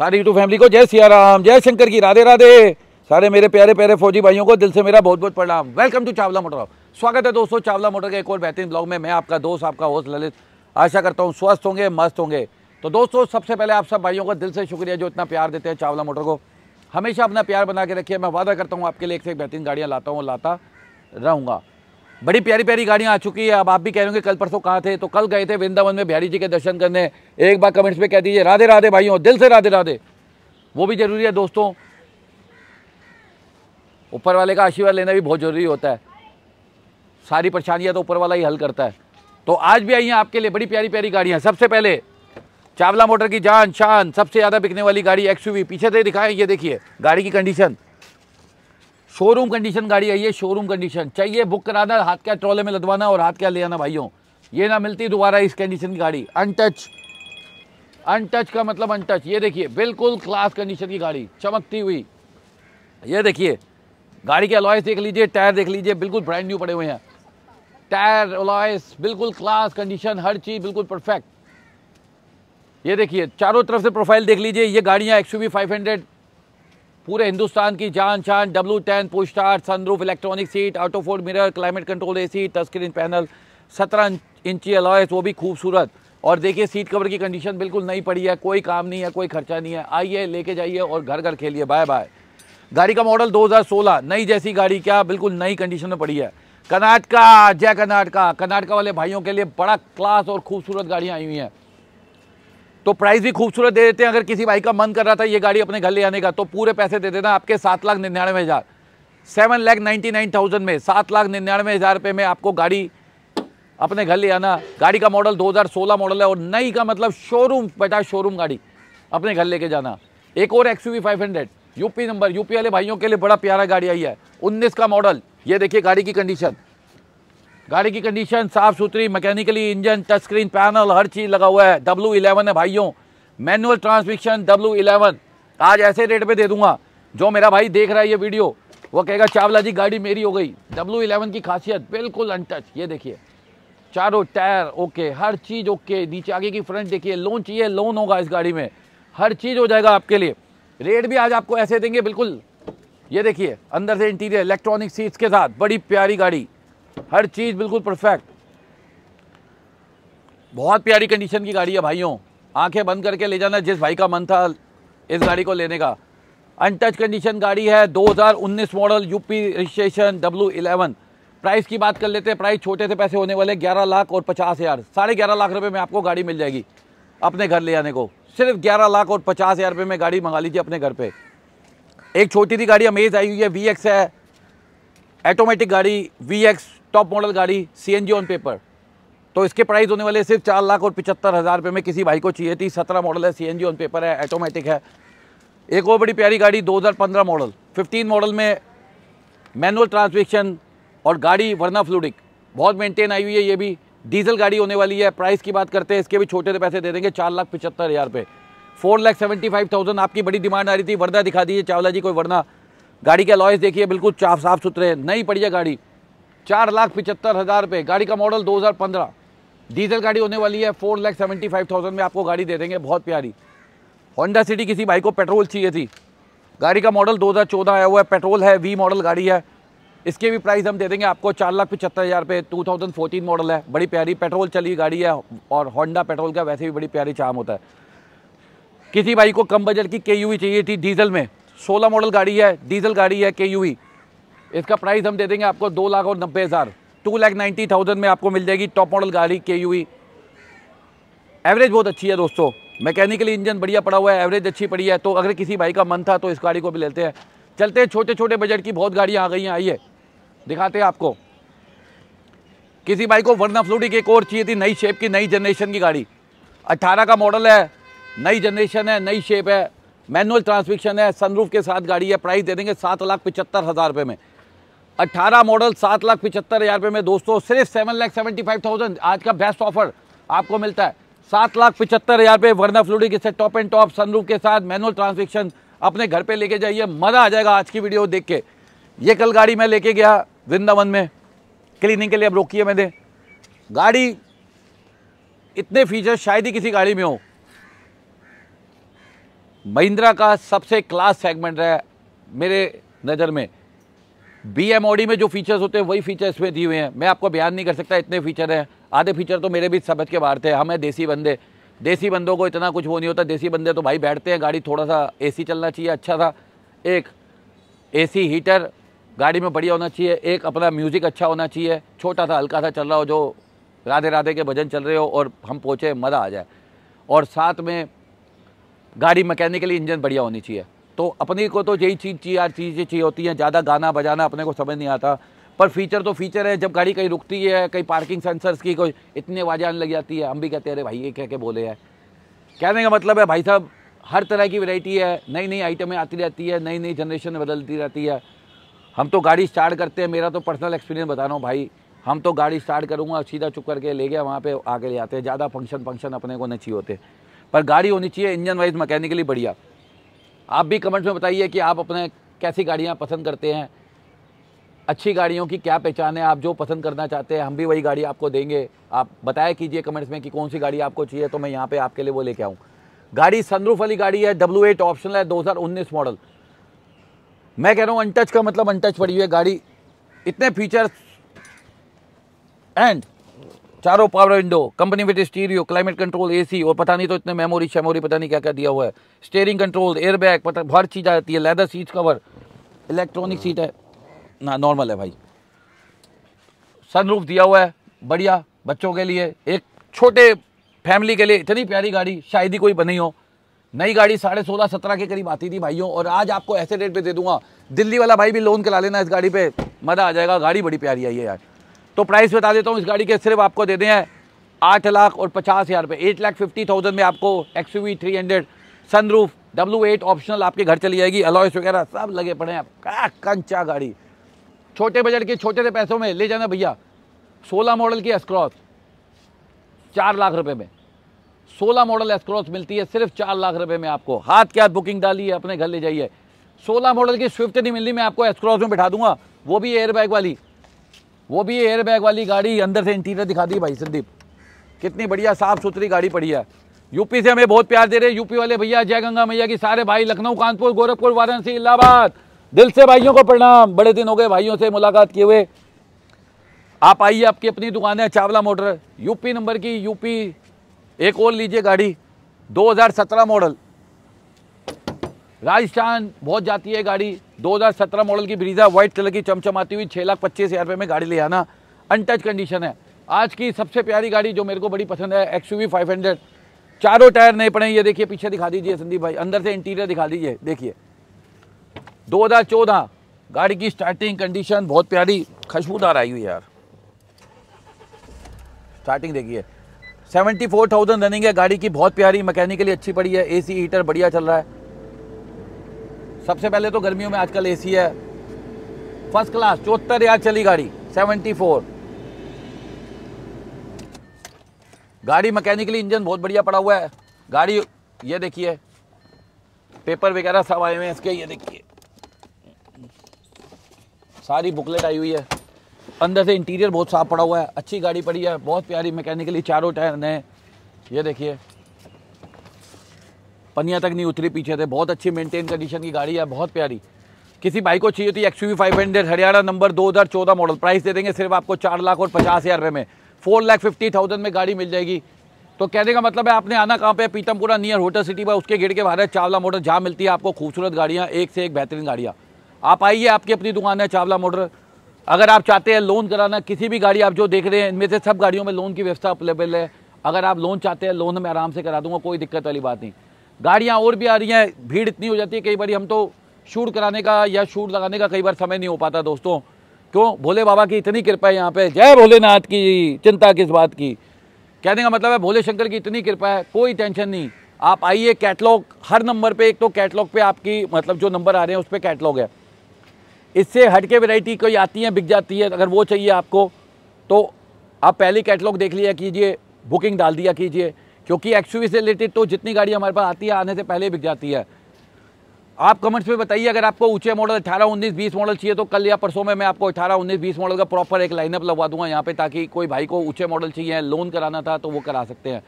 सारी YouTube family को जय सिया राम जय शंकर की राधे राधे सारे मेरे प्यारे प्यारे फौजी भाइयों को दिल से मेरा बहुत बहुत प्रणाम वेलकम टू चावला मोटर स्वागत है दोस्तों चावला मोटर के एक और बेहतरीन ब्लॉग में मैं आपका दोस्त आपका होस्ट ललित आशा करता हूँ स्वस्थ होंगे मस्त होंगे तो दोस्तों सबसे पहले आप सब भाइयों का दिल से शुक्रिया जो इतना प्यार देते हैं चावला मोटर को हमेशा अपना प्यार बना के रखिए मैं वादा करता हूँ आपके लिए एक से एक बेहतरीन गाड़ियाँ लाता हूँ लाता रहूँगा बड़ी प्यारी प्यारी गाड़ियाँ आ चुकी है अब आप भी कह रहे होंगे कल परसों कहाँ थे तो कल गए थे वृंदावन में बिहारी जी के दर्शन करने एक बार कमेंट्स में कह दीजिए राधे राधे भाइयों दिल से राधे राधे वो भी ज़रूरी है दोस्तों ऊपर वाले का आशीर्वाद लेना भी बहुत ज़रूरी होता है सारी परेशानियाँ तो ऊपर वाला ही हल करता है तो आज भी आई हैं आपके लिए बड़ी प्यारी प्यारी गाड़ियाँ सबसे पहले चावला मोटर की जान शान सबसे ज़्यादा बिकने वाली गाड़ी एक्सयूवी पीछे से दिखाएं ये देखिए गाड़ी की कंडीशन शोरूम कंडीशन गाड़ी आई है शोरूम कंडीशन चाहिए बुक कराना हाथ क्या ट्रॉले में लदवाना और हाथ क्या ले आना भाइयों ये ना मिलती दोबारा इस कंडीशन की गाड़ी अनटच अनटच का मतलब अनटच ये देखिए बिल्कुल क्लास कंडीशन की गाड़ी चमकती हुई ये देखिए गाड़ी के अलॉयस देख लीजिए टायर देख लीजिए बिल्कुल ब्रांड न्यू पड़े हुए हैं टायर अलॉयस बिल्कुल क्लास कंडीशन हर चीज़ बिल्कुल परफेक्ट ये देखिए चारों तरफ से प्रोफाइल देख लीजिए ये गाड़ियाँ एक्स यू पूरे हिंदुस्तान की जान शान W ten push sunroof electronic seat auto fold mirror climate control AC touchscreen panel सत्रह इंची अलॉयस वो भी खूबसूरत और देखिए सीट कवर की कंडीशन बिल्कुल नहीं पड़ी है कोई काम नहीं है कोई खर्चा नहीं है आइए लेके जाइए और घर घर खेलिए बाय बाय गाड़ी का मॉडल 2016 नई जैसी गाड़ी क्या बिल्कुल नई कंडीशन में पड़ी है कर्नाटका जय कर्नाटका कर्नाटका वाले भाइयों के लिए बड़ा क्लास और खूबसूरत गाड़ियाँ आई हुई हैं तो प्राइस भी खूबसूरत दे देते हैं अगर किसी भाई का मन कर रहा था ये गाड़ी अपने घर ले आने का तो पूरे पैसे दे देना आपके सात लाख निन्यानवे हज़ार seven lakh ninety nine thousand में सात लाख निन्यानवे हज़ार रुपये में आपको गाड़ी अपने घर ले आना गाड़ी का मॉडल 2016 मॉडल है और नई का मतलब शोरूम बेटा शोरूम गाड़ी अपने घर लेके जाना एक और एक्स यू यूपी नंबर यूपी वाले भाइयों के लिए बड़ा प्यारा गाड़ी आई है उन्नीस का मॉडल ये देखिए गाड़ी की कंडीशन गाड़ी की कंडीशन साफ सुथरी mechanically engine touch screen panel हर चीज़ लगा हुआ है डब्लू इलेवन है भाइयों मैनुअल ट्रांसमिशन डब्लू इलेवन आज ऐसे रेट पे दे दूंगा जो मेरा भाई देख रहा है ये वीडियो वो कहेगा चावला जी गाड़ी मेरी हो गई डब्लू इलेवन की खासियत बिल्कुल अनटच ये देखिए चारों टायर ओके हर चीज़ ओके नीचे आगे की फ्रंट देखिए लोन चाहिए लोन होगा इस गाड़ी में हर चीज़ हो जाएगा आपके लिए रेट भी आज आपको ऐसे देंगे बिल्कुल ये देखिए अंदर से इंटीरियर इलेक्ट्रॉनिक सीट्स के साथ बड़ी प्यारी गाड़ी हर चीज़ बिल्कुल परफेक्ट बहुत प्यारी कंडीशन की गाड़ी है भाइयों आंखें बंद करके ले जाना जिस भाई का मन था इस गाड़ी को लेने का अनटच कंडीशन गाड़ी है 2019 model UP registration W eleven price की बात कर लेते हैं प्राइस छोटे से पैसे होने वाले 11 लाख और पचास हज़ार साढ़े ग्यारह लाख रुपए में आपको गाड़ी मिल जाएगी अपने घर ले आने को सिर्फ 11 लाख और पचास हज़ार रुपये में गाड़ी मंगा लीजिए अपने घर पे एक छोटी सी गाड़ी अमेज आई हुई है वी है ऑटोमेटिक गाड़ी वी एक्स टॉप मॉडल गाड़ी सी ऑन पेपर तो इसके प्राइस होने वाले सिर्फ चार लाख और पचहत्तर हज़ार रुपये में किसी भाई को चाहिए थी सत्रह मॉडल है सी ऑन पेपर है ऑटोमेटिक है एक और बड़ी प्यारी गाड़ी 2015 मॉडल 15 मॉडल में मैनुअल ट्रांसमिशन और गाड़ी वरना फ्लूडिक बहुत मेंटेन आई हुई है ये भी डीजल गाड़ी होने वाली है प्राइस की बात करते हैं इसके भी छोटे से पैसे दे देंगे चार लाख पचहत्तर हज़ार रुपये four lakh seventy five thousand आपकी बड़ी डिमांड आ रही थी वर्दा दिखा दीजिए चावला जी कोई वर्ना गाड़ी के अलॉयस देखिए बिल्कुल साफ सुथरे नई पड़ी है गाड़ी चार लाख पिचहत्तर हज़ार रुपये गाड़ी का मॉडल 2015 डीजल गाड़ी होने वाली है four lakh seventy five thousand में आपको गाड़ी दे देंगे बहुत प्यारी होंडा सिटी किसी भाई को पेट्रोल चाहिए थी गाड़ी का मॉडल 2014 आया हुआ है पेट्रोल है वी मॉडल गाड़ी है इसके भी प्राइस हम दे देंगे आपको चार लाख पचहत्तर हज़ार रुपये टू थाउजेंड फोर्टीन मॉडल है बड़ी प्यारी पेट्रोल चली गाड़ी है और होंडा पेट्रोल का वैसे भी बड़ी प्यारी चाम होता है किसी भाई को कम बजट की के चाहिए थी डीजल में सोलह मॉडल गाड़ी है डीजल गाड़ी है के इसका प्राइस हम दे देंगे आपको दो लाख और नब्बे हज़ार टू लाख नाइन्टी थाउजेंड में आपको मिल जाएगी टॉप मॉडल गाड़ी के यू एवरेज बहुत अच्छी है दोस्तों मैकेनिकली इंजन बढ़िया पड़ा हुआ है एवरेज अच्छी पड़ी है तो अगर किसी भाई का मन था तो इस गाड़ी को भी लेते हैं चलते हैं छोटे छोटे बजट की बहुत गाड़ियाँ आ गई हैं आइए दिखाते हैं आपको किसी भाई को वर्ना फ्लूडी की एक और चाहिए थी नई शेप की नई जनरेशन की गाड़ी अट्ठारह का मॉडल है नई जनरेशन है नई शेप है मैनुअल ट्रांसमिशन है सनरूफ के साथ गाड़ी है प्राइस दे देंगे सात लाख पचहत्तर हज़ार रुपये में अट्ठारह मॉडल सात लाख पिछहत्तर हज़ार रुपये में दोस्तों सिर्फ seven lakh seventy five thousand आज का बेस्ट ऑफर आपको मिलता है सात लाख पिछहत्तर हज़ार रुपये वर्ना के साथ टॉप एंड टॉप सनरूफ के साथ मैनुअल ट्रांसफिक्शन अपने घर पे लेके जाइए मज़ा आ जाएगा आज की वीडियो देख के ये कल गाड़ी मैं लेके गया वृंदावन में क्लीनिंग के लिए अब रोकी है मैंने गाड़ी इतने फीचर शायद ही किसी गाड़ी में हो महिंद्रा का सबसे क्लास सेगमेंट है मेरे नज़र में बीएमओडी में जो फीचर्स होते हैं वही फीचर इसमें दिए हुए हैं मैं आपको बयान नहीं कर सकता इतने फीचर हैं आधे फीचर तो मेरे भी समझ के बाहर थे हमें देसी बंदे देसी बंदों को इतना कुछ वो नहीं होता देसी बंदे तो भाई बैठते हैं गाड़ी थोड़ा सा ए चलना चाहिए अच्छा था एक ए हीटर गाड़ी में बढ़िया होना चाहिए एक अपना म्यूज़िक अच्छा होना चाहिए छोटा सा हल्का सा चल रहा हो जो राधे राधे के भजन चल रहे हो और हम पहुँचे मज़ा आ जाए और साथ में गाड़ी मैकेनिकली इंजन बढ़िया होनी चाहिए तो अपने को तो यही चीज़ चाहिए हर चीज़ें चाहिए होती है ज़्यादा गाना बजाना अपने को समझ नहीं आता पर फीचर तो फीचर है जब गाड़ी कहीं रुकती है कहीं पार्किंग सेंसर्स की कोई इतनी वाजा आने लग जाती है हम भी कहते हैं अरे भाई ये क्या क्या बोले हैं कहने का मतलब है भाई साहब हर तरह की वैरायटी है नई नई आइटमें आती रहती है नई नई जनरेशन बदलती रहती है हम तो गाड़ी स्टार्ट करते हैं मेरा तो पर्सनल एक्सपीरियंस बता रहा हूँ भाई हम तो गाड़ी स्टार्ट करूँगा सीधा चुप करके ले गया वहाँ पर आगे ले आते हैं ज़्यादा फंक्शन फंक्शन अपने को नहीं चाहिए होते पर गाड़ी होनी चाहिए इंजन वाइज मैकेनिकली बढ़िया आप भी कमेंट्स में बताइए कि आप अपने कैसी गाड़ियाँ पसंद करते हैं अच्छी गाड़ियों की क्या पहचान है आप जो पसंद करना चाहते हैं हम भी वही गाड़ी आपको देंगे आप बताया कीजिए कमेंट्स में कि कौन सी गाड़ी आपको चाहिए तो मैं यहाँ पे आपके लिए वो लेके आऊँ गाड़ी सनरूफ वाली गाड़ी है डब्ल्यू एट ऑप्शनल है 2019 मॉडल मैं कह रहा हूँ अनटच का मतलब अनटच पड़ी हुई है गाड़ी इतने फीचर्स एंड चारों power window company with stereo climate control AC और पता नहीं तो इतने मेमोरी शेमोरी पता नहीं क्या क्या दिया हुआ है स्टेयरिंग कंट्रोल एयरबैग पता हर चीज़ आ जाती है leather seat cover electronic seat है ना नॉर्मल है भाई सनरूफ दिया हुआ है बढ़िया बच्चों के लिए एक छोटे फैमिली के लिए इतनी प्यारी गाड़ी शायद ही कोई बनी हो नई गाड़ी साढ़े सोलह सत्रह के करीब आती थी भाइयों और आज आपको ऐसे रेट पे दे दूंगा दिल्ली वाला भाई भी लोन करा लेना इस गाड़ी पे मज़ा आ जाएगा गाड़ी बड़ी प्यारी आई है यार तो प्राइस बता देता हूँ इस गाड़ी के सिर्फ आपको दे दें आठ लाख और पचास हज़ार रुपये एट लाख फिफ्टी थाउजेंड में आपको X U V three hundred sunroof W eight optional आपके घर चली जाएगी अलॉयस वगैरह सब लगे पड़े हैं क्या कंचा गाड़ी छोटे बजट के छोटे से पैसों में ले जाना भैया सोलह मॉडल की एस्क्रॉस चार लाख रुपये में सोलह मॉडल एस्क्रॉस मिलती है सिर्फ चार लाख रुपये में आपको हाथ के हाथ बुकिंग डालिए अपने घर ले जाइए सोलह मॉडल की स्विफ्ट नहीं मिलनी मैं आपको एस्क्रॉस में बैठा दूंगा वो भी एयरबैग वाली वो भी एयर बैग वाली गाड़ी अंदर से इंटीरियर दिखा दी भाई संदीप कितनी बढ़िया साफ सुथरी गाड़ी पड़ी है यूपी से हमें बहुत प्यार दे रहे यूपी वाले भैया जय गंगा मैया की सारे भाई लखनऊ कानपुर गोरखपुर वाराणसी इलाहाबाद दिल से भाइयों को प्रणाम बड़े दिन हो गए भाइयों से मुलाकात किए हुए आप आइए आपकी अपनी दुकान है चावला मोटर यूपी नंबर की यूपी एक और लीजिए गाड़ी 2017 मॉडल राजस्थान बहुत जाती है गाड़ी 2017 मॉडल की ब्रीजा व्हाइट कलर की चमचमाती हुई छः लाख पच्चीस हज़ार रुपये में गाड़ी ले आना अनटच कंडीशन है आज की सबसे प्यारी गाड़ी जो मेरे को बड़ी पसंद है एक्स यू फाइव हंड्रेड चारों टायर नए पड़े ये देखिए पीछे दिखा दीजिए संदीप भाई अंदर से इंटीरियर दिखा दीजिए देखिए 2014 गाड़ी की स्टार्टिंग कंडीशन बहुत प्यारी खुशबूदार आई हुई यार स्टार्टिंग देखिए 74,000 रनिंग है गाड़ी की बहुत प्यारी मैकेनिकली अच्छी पड़ी है एसी हीटर बढ़िया चल रहा है सबसे पहले तो गर्मियों में आजकल एसी है फर्स्ट क्लास चौहत्तर यार चली गाड़ी सेवेंटी फोर गाड़ी मैकेनिकली इंजन बहुत बढ़िया पड़ा हुआ है गाड़ी ये देखिए पेपर वगैरह सब आए हुए हैं इसके ये देखिए सारी बुकलेट आई हुई है अंदर से इंटीरियर बहुत साफ पड़ा हुआ है अच्छी गाड़ी पड़ी है बहुत प्यारी मैकेनिकली चारों टायर नए ये देखिए पनिया तक नहीं उतरी पीछे थे बहुत अच्छी मेंटेन कंडीशन की गाड़ी है बहुत प्यारी किसी भाई को चाहिए होती X U five hundred Haryana number दो हज़ार चौदह मॉडल प्राइस दे देंगे सिर्फ आपको चार लाख और पचास हज़ार रुपये में फोर लाख फिफ्टी थाउजेंड में गाड़ी मिल जाएगी तो कहने का मतलब है आपने आना कहाँ पे पीतमपुरा नियर होटल सिटी पर उसके गेट के बाहर है चावला मोटर जहाँ मिलती है आपको खूबसूरत गाड़ियाँ एक से एक बेहतरीन गाड़ियाँ आप आइए आपकी अपनी दुकान है चावला मोटर अगर आप चाहते हैं लोन कराना किसी भी गाड़ी आप जो देख रहे हैं इनमें से सब गाड़ियों में लोन की व्यवस्था अवेलेबल है अगर आप लोन चाहते हैं लोन में आराम से करा दूंगा कोई दिक्कत वाली बात नहीं गाड़ियाँ और भी आ रही हैं भीड़ इतनी हो जाती है कई बार हम तो शूट कराने का या शूट लगाने का कई बार समय नहीं हो पाता दोस्तों क्यों भोले बाबा की इतनी कृपा है यहाँ पे जय भोलेनाथ की चिंता किस बात की कहने का मतलब है भोले शंकर की इतनी कृपा है कोई टेंशन नहीं आप आइए कैटलॉग हर नंबर पे एक तो कैटलॉग पे आपकी मतलब जो नंबर आ रहे हैं उस पर कैटलॉग है इससे हटके वेराइटी कोई आती है बिक जाती है अगर वो चाहिए आपको तो आप पहले कैटलॉग देख लिया कीजिए बुकिंग डाल दिया कीजिए क्योंकि एक्सयूवी से रिलेटेड तो जितनी गाड़ी हमारे पास आती है आने से पहले बिक जाती है आप कमेंट्स में बताइए अगर आपको ऊंचे मॉडल अठारह उन्नीस बीस मॉडल चाहिए तो कल या परसों में मैं आपको अठारह उन्नीस बीस मॉडल का प्रॉपर एक लाइनअप लगवा दूंगा यहाँ पे ताकि कोई भाई को ऊंचे मॉडल चाहिए लोन कराना था तो वो करा सकते हैं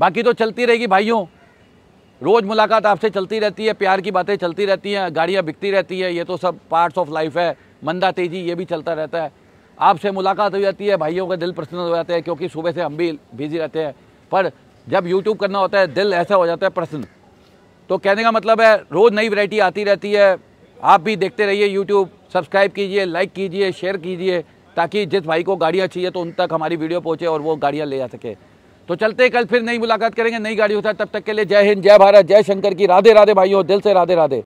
बाकी तो चलती रहेगी भाइयों रोज़ मुलाकात आपसे चलती रहती है प्यार की बातें चलती रहती हैं गाड़ियाँ बिकती रहती है ये तो सब पार्ट्स ऑफ लाइफ है मंदा तेजी ये भी चलता रहता है आपसे मुलाकात हो जाती है भाइयों का दिल प्रसन्न हो जाता है क्योंकि सुबह से हम भी बिजी रहते हैं पर जब यूट्यूब करना होता है दिल ऐसा हो जाता है प्रसन्न तो कहने का मतलब है रोज़ नई वैरायटी आती रहती है आप भी देखते रहिए यूट्यूब सब्सक्राइब कीजिए लाइक कीजिए शेयर कीजिए ताकि जिस भाई को गाड़ियाँ चाहिए तो उन तक हमारी वीडियो पहुँचे और वो गाड़ियाँ ले जा सके तो चलते कल फिर नई मुलाकात करेंगे नई गाड़ी होता है तब तक के लिए जय हिंद जय भारत जय शंकर की राधे राधे भाई दिल से राधे राधे